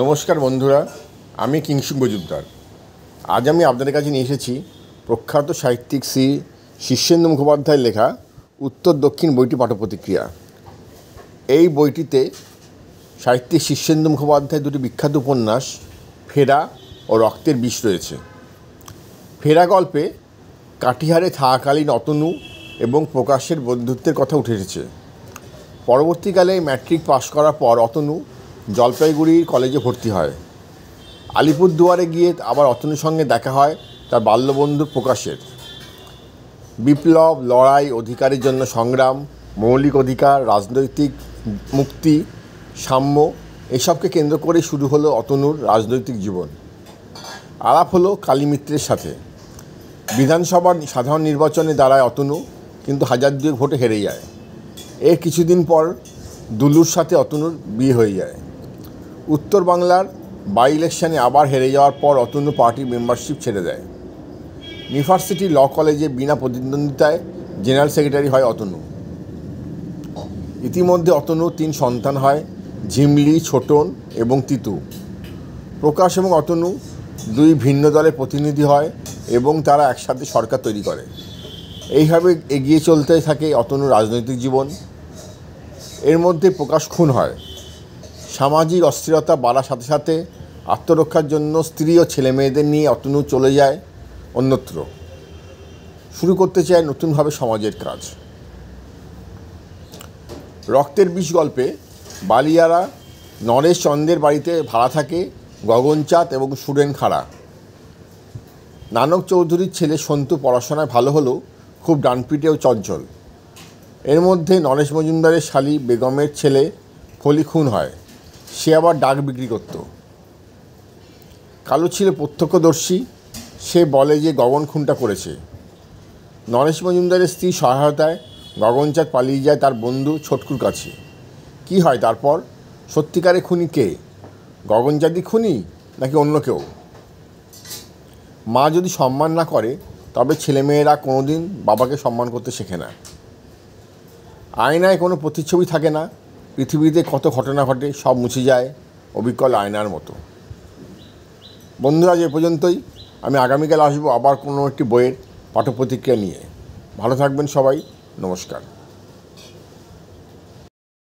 নমস্কার বন্ধুরা আমি কিংশু মজুমদার আজ আমি আপনাদের কাছে নিয়ে এসেছি প্রখ্যাত সাহিত্যিক শ্রী শিষ্যেন্দু মুখোপাধ্যায়ের লেখা উত্তর দক্ষিণ বইটি পাঠপ্রতিক্রিয়া এই বইটিতে সাহিত্যিক শীর্ষেন্দু মুখোপাধ্যায় দুটি বিখ্যাত উপন্যাস ফেরা ও রক্তের বিষ রয়েছে ফেরা গল্পে কাটিহারে থাকাকালীন অতনু এবং প্রকাশের বন্ধুত্বের কথা উঠে এসেছে পরবর্তীকালে ম্যাট্রিক পাশ করার পর অতনু জলপাইগুড়ির কলেজে ভর্তি হয় আলিপুরদুয়ারে গিয়ে আবার অতনুর সঙ্গে দেখা হয় তার বাল্যবন্ধু প্রকাশের বিপ্লব লড়াই অধিকারের জন্য সংগ্রাম মৌলিক অধিকার রাজনৈতিক মুক্তি সাম্য এসবকে কেন্দ্র করে শুরু হলো অতনুর রাজনৈতিক জীবন আলাপ হলো মিত্রের সাথে বিধানসভার সাধারণ নির্বাচনে দাঁড়ায় অতনু কিন্তু হাজার দুয়েক ভোটে হেরে যায় এর কিছুদিন পর দুলুর সাথে অতনুর বিয়ে হয়ে যায় উত্তর বাংলার বাই ইলেকশানে আবার হেরে যাওয়ার পর অতন্য পার্টির মেম্বারশিপ ছেড়ে দেয় ইউনিভার্সিটি ল কলেজে বিনা প্রতিদ্বন্দ্বিতায় জেনারেল সেক্রেটারি হয় অতনু ইতিমধ্যে অতনু তিন সন্তান হয় ঝিমলি ছোটন এবং তিতু প্রকাশ এবং অতনু দুই ভিন্ন দলের প্রতিনিধি হয় এবং তারা একসাথে সরকার তৈরি করে এইভাবে এগিয়ে চলতে থাকে অতনু রাজনৈতিক জীবন এর মধ্যে প্রকাশ খুন হয় সামাজিক অস্থিরতা বাড়ার সাথে সাথে আত্মরক্ষার জন্য স্ত্রী ও ছেলে মেয়েদের নিয়ে অতনু চলে যায় অন্যত্র শুরু করতে চায় নতুনভাবে সমাজের কাজ রক্তের বিষ গল্পে বালিয়ারা নরেশ চন্দ্রের বাড়িতে ভাড়া থাকে গগনচাঁদ এবং সুরেন খাড়া নানক চৌধুরীর ছেলে সন্তু পড়াশোনায় ভালো হলেও খুব ও চঞ্চল এর মধ্যে নরেশ মজুমদারের শালী বেগমের ছেলে ফলি খুন হয় সে আবার ডাক বিক্রি করত কালু ছিল প্রত্যক্ষদর্শী সে বলে যে গগন খুনটা করেছে নরেশ মজুমদারের স্ত্রী সহায়তায় গগনচাঁদ পালিয়ে যায় তার বন্ধু ছোটকুর কাছে কি হয় তারপর সত্যিকারে খুনি কে গগনচাঁদই খুনি নাকি অন্য কেউ মা যদি সম্মান না করে তবে ছেলেমেয়েরা কোনোদিন বাবাকে সম্মান করতে শেখে না আয়নায় কোনো প্রতিচ্ছবি থাকে না পৃথিবীতে কত ঘটনা ঘটে সব মুছে যায় অবিকল আয়নার মতো বন্ধুরা এ পর্যন্তই আমি আগামীকাল আসবো আবার কোনো একটি বইয়ের পাঠপ্রতিক্রিয়া নিয়ে ভালো থাকবেন সবাই নমস্কার